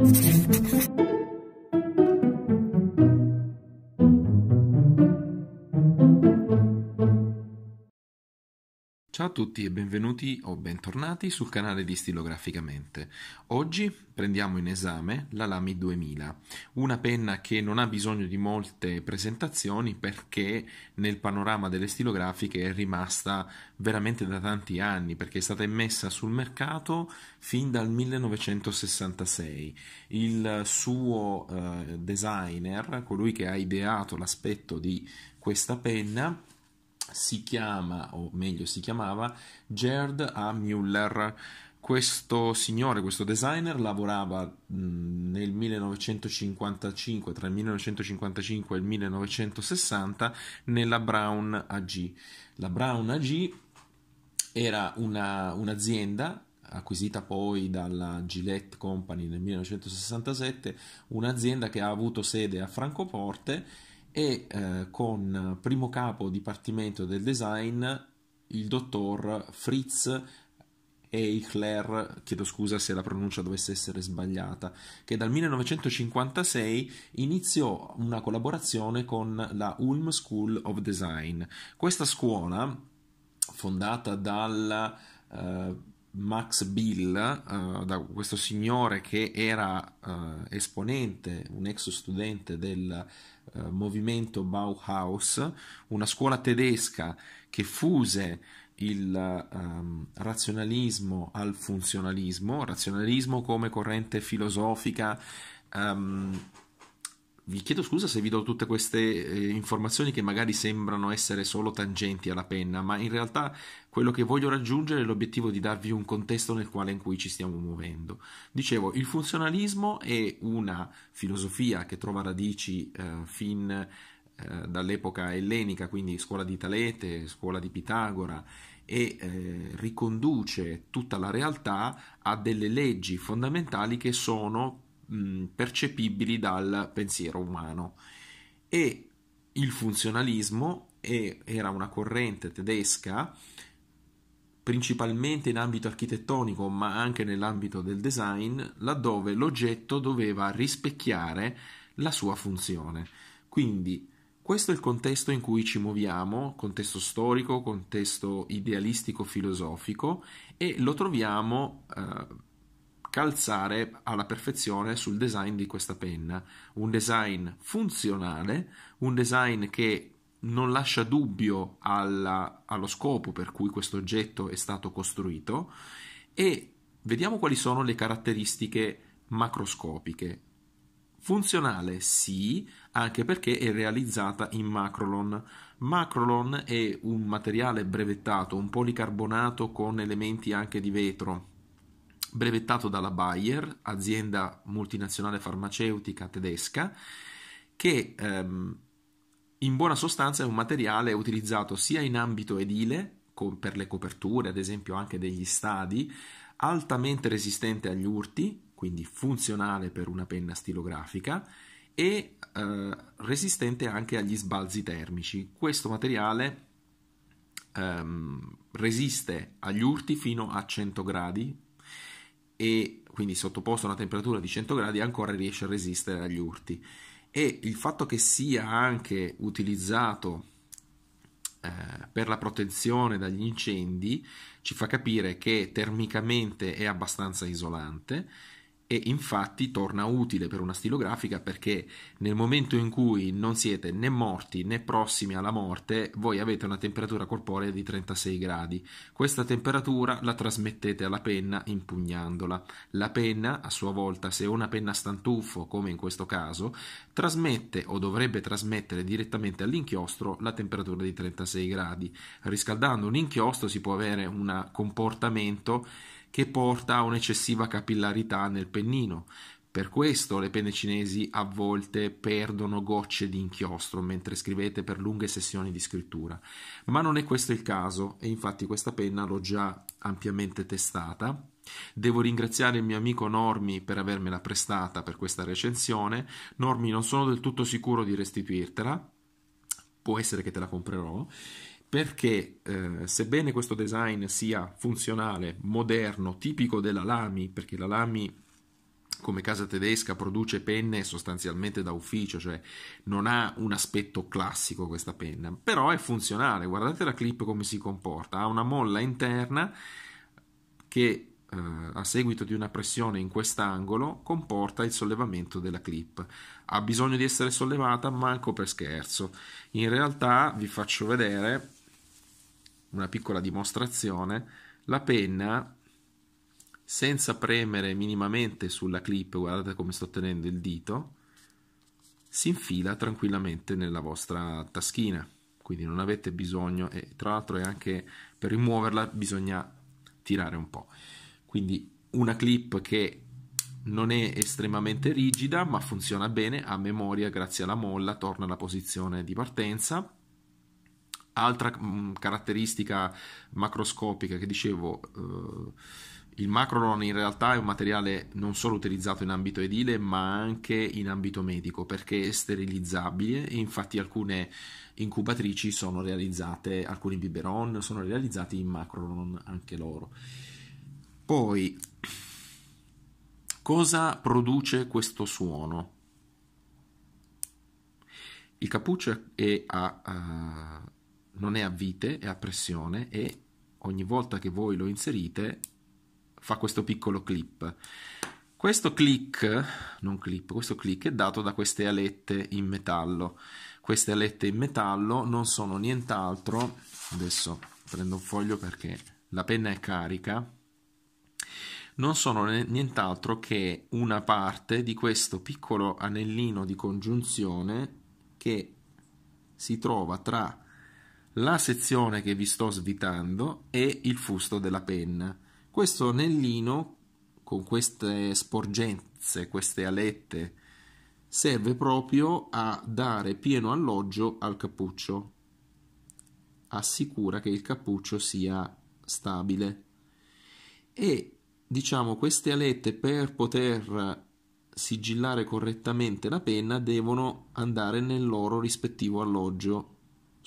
Thank you. Ciao a tutti e benvenuti o bentornati sul canale di Stilograficamente. Oggi prendiamo in esame la Lamy 2000, una penna che non ha bisogno di molte presentazioni perché nel panorama delle stilografiche è rimasta veramente da tanti anni, perché è stata immessa sul mercato fin dal 1966. Il suo eh, designer, colui che ha ideato l'aspetto di questa penna, si chiama, o meglio si chiamava, Gerd A. Müller. Questo signore, questo designer, lavorava nel 1955, tra il 1955 e il 1960, nella Brown AG. La Brown AG era una, un'azienda acquisita poi dalla Gillette Company nel 1967, un'azienda che ha avuto sede a Francoforte e eh, con primo capo dipartimento del design il dottor Fritz Eichler, chiedo scusa se la pronuncia dovesse essere sbagliata, che dal 1956 iniziò una collaborazione con la Ulm School of Design. Questa scuola, fondata dal eh, Max Bill, eh, da questo signore che era eh, esponente, un ex studente del eh, movimento Bauhaus, una scuola tedesca che fuse il um, razionalismo al funzionalismo, razionalismo come corrente filosofica um, vi chiedo scusa se vi do tutte queste eh, informazioni che magari sembrano essere solo tangenti alla penna, ma in realtà quello che voglio raggiungere è l'obiettivo di darvi un contesto nel quale in cui ci stiamo muovendo. Dicevo, il funzionalismo è una filosofia che trova radici eh, fin eh, dall'epoca ellenica, quindi scuola di Talete, scuola di Pitagora, e eh, riconduce tutta la realtà a delle leggi fondamentali che sono percepibili dal pensiero umano. E il funzionalismo è, era una corrente tedesca principalmente in ambito architettonico, ma anche nell'ambito del design, laddove l'oggetto doveva rispecchiare la sua funzione. Quindi questo è il contesto in cui ci muoviamo, contesto storico, contesto idealistico filosofico e lo troviamo eh, calzare alla perfezione sul design di questa penna, un design funzionale, un design che non lascia dubbio alla, allo scopo per cui questo oggetto è stato costruito e vediamo quali sono le caratteristiche macroscopiche. Funzionale sì, anche perché è realizzata in macrolon. Macrolon è un materiale brevettato, un policarbonato con elementi anche di vetro, brevettato dalla Bayer, azienda multinazionale farmaceutica tedesca, che ehm, in buona sostanza è un materiale utilizzato sia in ambito edile, con, per le coperture, ad esempio anche degli stadi, altamente resistente agli urti, quindi funzionale per una penna stilografica, e eh, resistente anche agli sbalzi termici. Questo materiale ehm, resiste agli urti fino a 100 gradi e quindi sottoposto a una temperatura di 100 gradi ancora riesce a resistere agli urti e il fatto che sia anche utilizzato eh, per la protezione dagli incendi ci fa capire che termicamente è abbastanza isolante e infatti torna utile per una stilografica perché nel momento in cui non siete né morti né prossimi alla morte, voi avete una temperatura corporea di 36 gradi. Questa temperatura la trasmettete alla penna impugnandola. La penna, a sua volta, se è una penna stantuffo, come in questo caso, trasmette o dovrebbe trasmettere direttamente all'inchiostro la temperatura di 36 gradi. Riscaldando un inchiostro si può avere un comportamento che porta a un'eccessiva capillarità nel pennino. Per questo le penne cinesi a volte perdono gocce di inchiostro mentre scrivete per lunghe sessioni di scrittura, ma non è questo il caso e infatti questa penna l'ho già ampiamente testata. Devo ringraziare il mio amico Normi per avermela prestata per questa recensione. Normi, non sono del tutto sicuro di restituirtela, può essere che te la comprerò perché eh, sebbene questo design sia funzionale, moderno, tipico della Lamy, perché la Lamy come casa tedesca produce penne sostanzialmente da ufficio, cioè non ha un aspetto classico questa penna, però è funzionale, guardate la clip come si comporta, ha una molla interna che eh, a seguito di una pressione in quest'angolo comporta il sollevamento della clip. Ha bisogno di essere sollevata manco per scherzo. In realtà vi faccio vedere una piccola dimostrazione, la penna senza premere minimamente sulla clip, guardate come sto tenendo il dito, si infila tranquillamente nella vostra taschina, quindi non avete bisogno, e tra l'altro è anche per rimuoverla bisogna tirare un po'. Quindi una clip che non è estremamente rigida ma funziona bene, a memoria grazie alla molla torna alla posizione di partenza Altra mm, caratteristica macroscopica che dicevo, eh, il macrolon in realtà è un materiale non solo utilizzato in ambito edile ma anche in ambito medico perché è sterilizzabile e infatti alcune incubatrici sono realizzate, alcuni biberon sono realizzati in macrolon anche loro. Poi, cosa produce questo suono? Il cappuccio è a, a eh, non è a vite, è a pressione e ogni volta che voi lo inserite fa questo piccolo clip. Questo click, non clip, questo click è dato da queste alette in metallo. Queste alette in metallo non sono nient'altro, adesso prendo un foglio perché la penna è carica, non sono nient'altro che una parte di questo piccolo anellino di congiunzione che si trova tra la sezione che vi sto svitando è il fusto della penna. Questo anellino con queste sporgenze, queste alette, serve proprio a dare pieno alloggio al cappuccio. Assicura che il cappuccio sia stabile. E diciamo queste alette per poter sigillare correttamente la penna devono andare nel loro rispettivo alloggio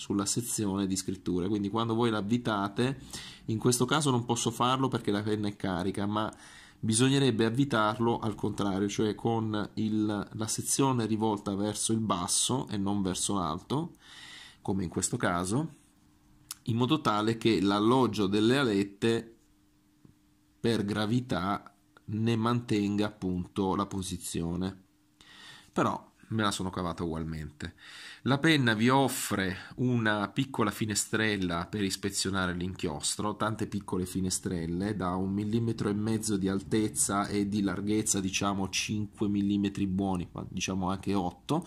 sulla sezione di scrittura Quindi quando voi l'avvitate, in questo caso non posso farlo perché la penna è carica, ma bisognerebbe avvitarlo al contrario, cioè con il, la sezione rivolta verso il basso e non verso l'alto, come in questo caso, in modo tale che l'alloggio delle alette per gravità ne mantenga appunto la posizione. Però me la sono cavata ugualmente. La penna vi offre una piccola finestrella per ispezionare l'inchiostro, tante piccole finestrelle da un millimetro e mezzo di altezza e di larghezza, diciamo 5 mm buoni, ma diciamo anche 8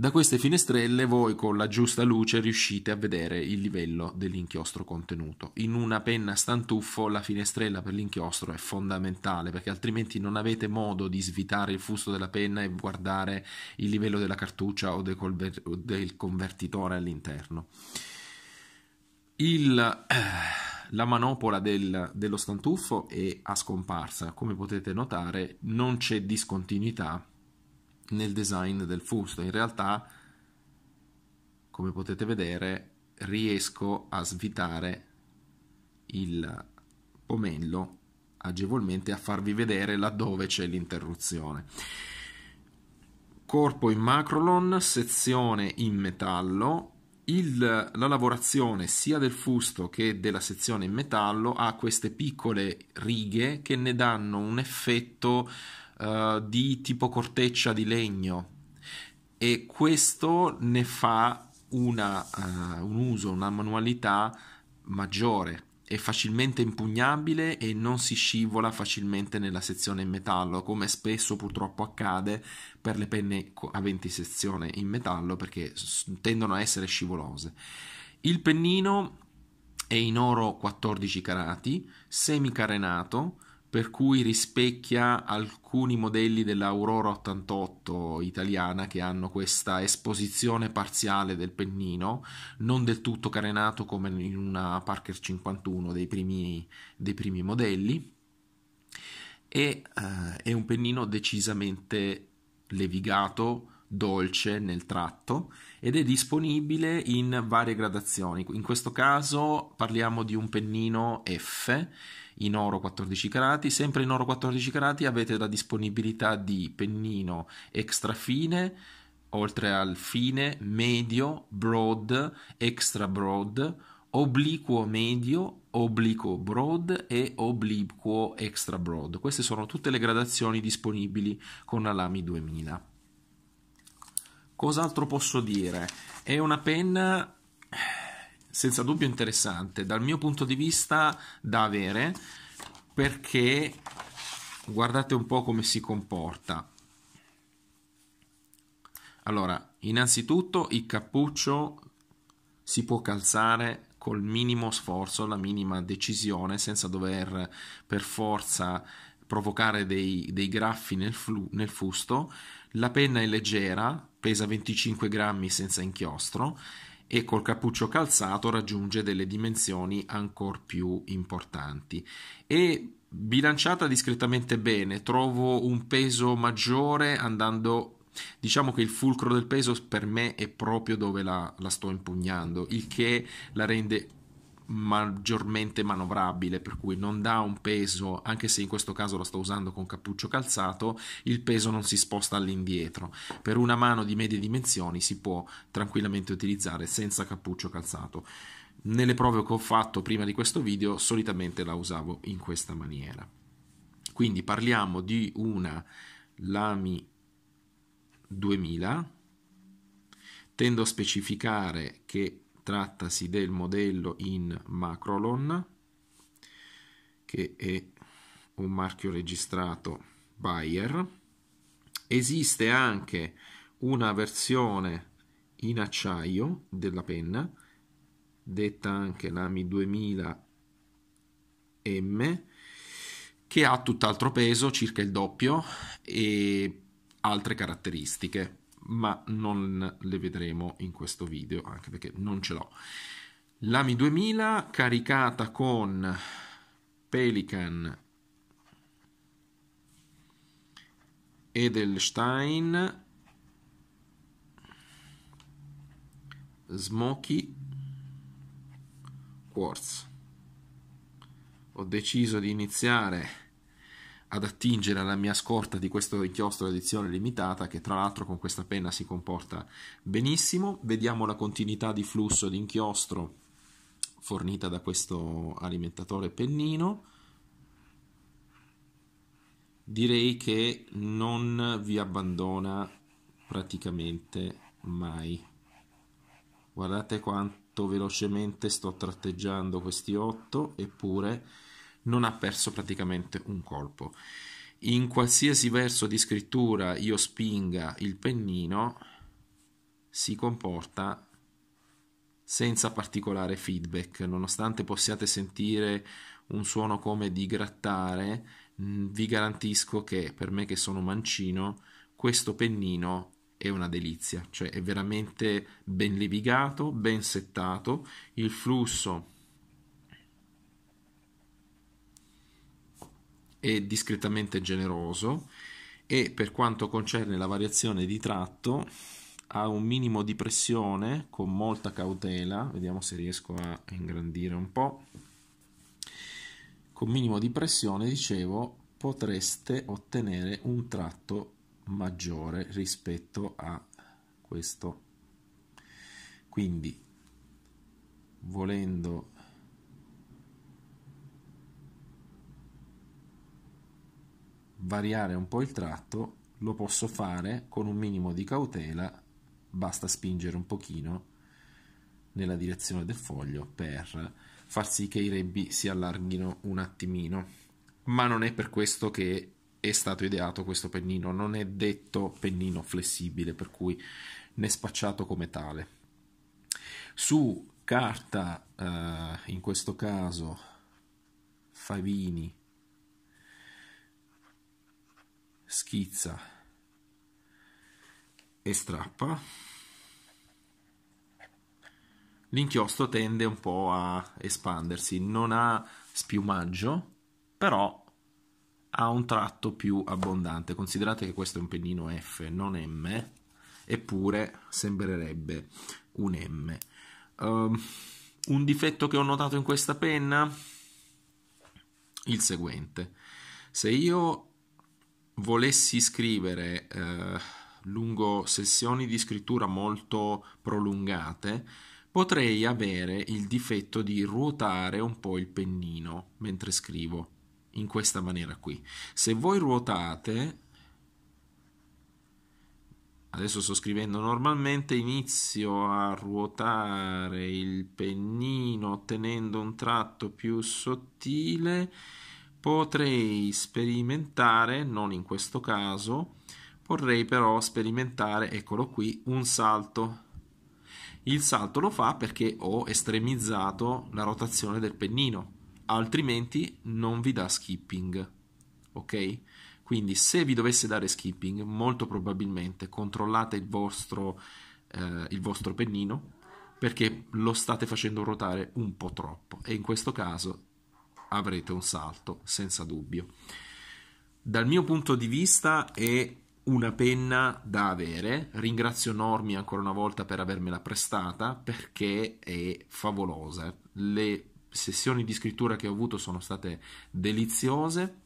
da queste finestrelle voi con la giusta luce riuscite a vedere il livello dell'inchiostro contenuto. In una penna stantuffo la finestrella per l'inchiostro è fondamentale perché altrimenti non avete modo di svitare il fusto della penna e guardare il livello della cartuccia o del convertitore all'interno. Il eh, la manopola del, dello stantuffo è a scomparsa, come potete notare non c'è discontinuità nel design del fusto. In realtà, come potete vedere, riesco a svitare il pomello agevolmente a farvi vedere laddove c'è l'interruzione. Corpo in macrolon, sezione in metallo. Il, la lavorazione sia del fusto che della sezione in metallo ha queste piccole righe che ne danno un effetto eh, di tipo corteccia di legno e questo ne fa una, uh, un uso, una manualità maggiore è facilmente impugnabile e non si scivola facilmente nella sezione in metallo, come spesso purtroppo accade per le penne aventi sezione in metallo perché tendono a essere scivolose. Il pennino è in oro 14 carati, semicarenato, per cui rispecchia alcuni modelli dell'Aurora 88 italiana che hanno questa esposizione parziale del pennino, non del tutto carenato come in una Parker 51 dei primi, dei primi modelli, e uh, è un pennino decisamente levigato, dolce nel tratto ed è disponibile in varie gradazioni. In questo caso parliamo di un pennino F in oro 14 carati. Sempre in oro 14 carati avete la disponibilità di pennino extra fine, oltre al fine, medio, broad, extra broad, obliquo medio, obliquo broad e obliquo extra broad. Queste sono tutte le gradazioni disponibili con la Lamy 2000. Cos'altro posso dire? È una penna senza dubbio interessante dal mio punto di vista da avere perché guardate un po' come si comporta. Allora, innanzitutto il cappuccio si può calzare col minimo sforzo, la minima decisione, senza dover per forza provocare dei, dei graffi nel, flu, nel fusto. La penna è leggera, pesa 25 grammi senza inchiostro e col cappuccio calzato raggiunge delle dimensioni ancor più importanti e bilanciata discretamente bene trovo un peso maggiore andando diciamo che il fulcro del peso per me è proprio dove la, la sto impugnando il che la rende maggiormente manovrabile, per cui non dà un peso, anche se in questo caso lo sto usando con cappuccio calzato, il peso non si sposta all'indietro. Per una mano di medie dimensioni si può tranquillamente utilizzare senza cappuccio calzato. Nelle prove che ho fatto prima di questo video solitamente la usavo in questa maniera. Quindi parliamo di una Lami 2000. Tendo a specificare che trattasi del modello in Macrolon che è un marchio registrato Bayer. Esiste anche una versione in acciaio della penna, detta anche la Mi 2000M, che ha tutt'altro peso, circa il doppio, e altre caratteristiche ma non le vedremo in questo video, anche perché non ce l'ho. L'AMI 2000 caricata con Pelican Edelstein Smoky Quartz. Ho deciso di iniziare ad attingere alla mia scorta di questo inchiostro edizione limitata che tra l'altro con questa penna si comporta benissimo. Vediamo la continuità di flusso di inchiostro fornita da questo alimentatore pennino. Direi che non vi abbandona praticamente mai. Guardate quanto velocemente sto tratteggiando questi 8 eppure non ha perso praticamente un colpo. In qualsiasi verso di scrittura io spinga il pennino, si comporta senza particolare feedback, nonostante possiate sentire un suono come di grattare, mm, vi garantisco che per me che sono mancino, questo pennino è una delizia, cioè è veramente ben levigato, ben settato, il flusso è discretamente generoso e per quanto concerne la variazione di tratto ha un minimo di pressione con molta cautela, vediamo se riesco a ingrandire un po', con minimo di pressione, dicevo, potreste ottenere un tratto maggiore rispetto a questo. Quindi, volendo variare un po' il tratto lo posso fare con un minimo di cautela, basta spingere un pochino nella direzione del foglio per far sì che i rebbi si allarghino un attimino. Ma non è per questo che è stato ideato questo pennino, non è detto pennino flessibile, per cui ne spacciato come tale. Su carta, eh, in questo caso Favini schizza e strappa l'inchiostro tende un po' a espandersi non ha spiumaggio però ha un tratto più abbondante considerate che questo è un pennino F non M eppure sembrerebbe un M um, un difetto che ho notato in questa penna il seguente se io volessi scrivere eh, lungo sessioni di scrittura molto prolungate, potrei avere il difetto di ruotare un po' il pennino mentre scrivo, in questa maniera qui. Se voi ruotate, adesso sto scrivendo normalmente, inizio a ruotare il pennino tenendo un tratto più sottile potrei sperimentare, non in questo caso, vorrei però sperimentare, eccolo qui, un salto. Il salto lo fa perché ho estremizzato la rotazione del pennino, altrimenti non vi dà skipping. Ok? Quindi se vi dovesse dare skipping, molto probabilmente controllate il vostro, eh, il vostro pennino perché lo state facendo ruotare un po' troppo e in questo caso avrete un salto, senza dubbio. Dal mio punto di vista è una penna da avere. Ringrazio Normi ancora una volta per avermela prestata perché è favolosa. Le sessioni di scrittura che ho avuto sono state deliziose.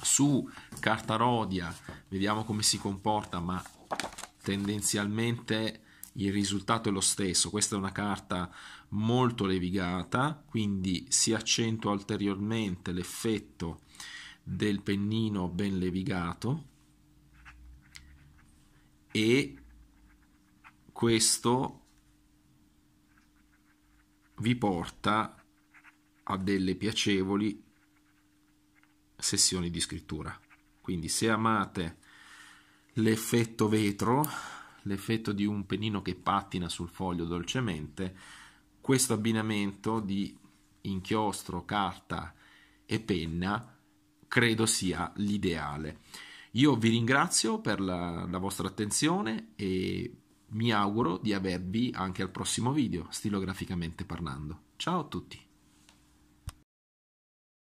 Su carta rodia vediamo come si comporta, ma tendenzialmente il risultato è lo stesso. Questa è una carta molto levigata, quindi si accentua ulteriormente l'effetto del pennino ben levigato e questo vi porta a delle piacevoli sessioni di scrittura. Quindi se amate l'effetto vetro l'effetto di un pennino che pattina sul foglio dolcemente, questo abbinamento di inchiostro, carta e penna credo sia l'ideale. Io vi ringrazio per la, la vostra attenzione e mi auguro di avervi anche al prossimo video, stilograficamente parlando. Ciao a tutti!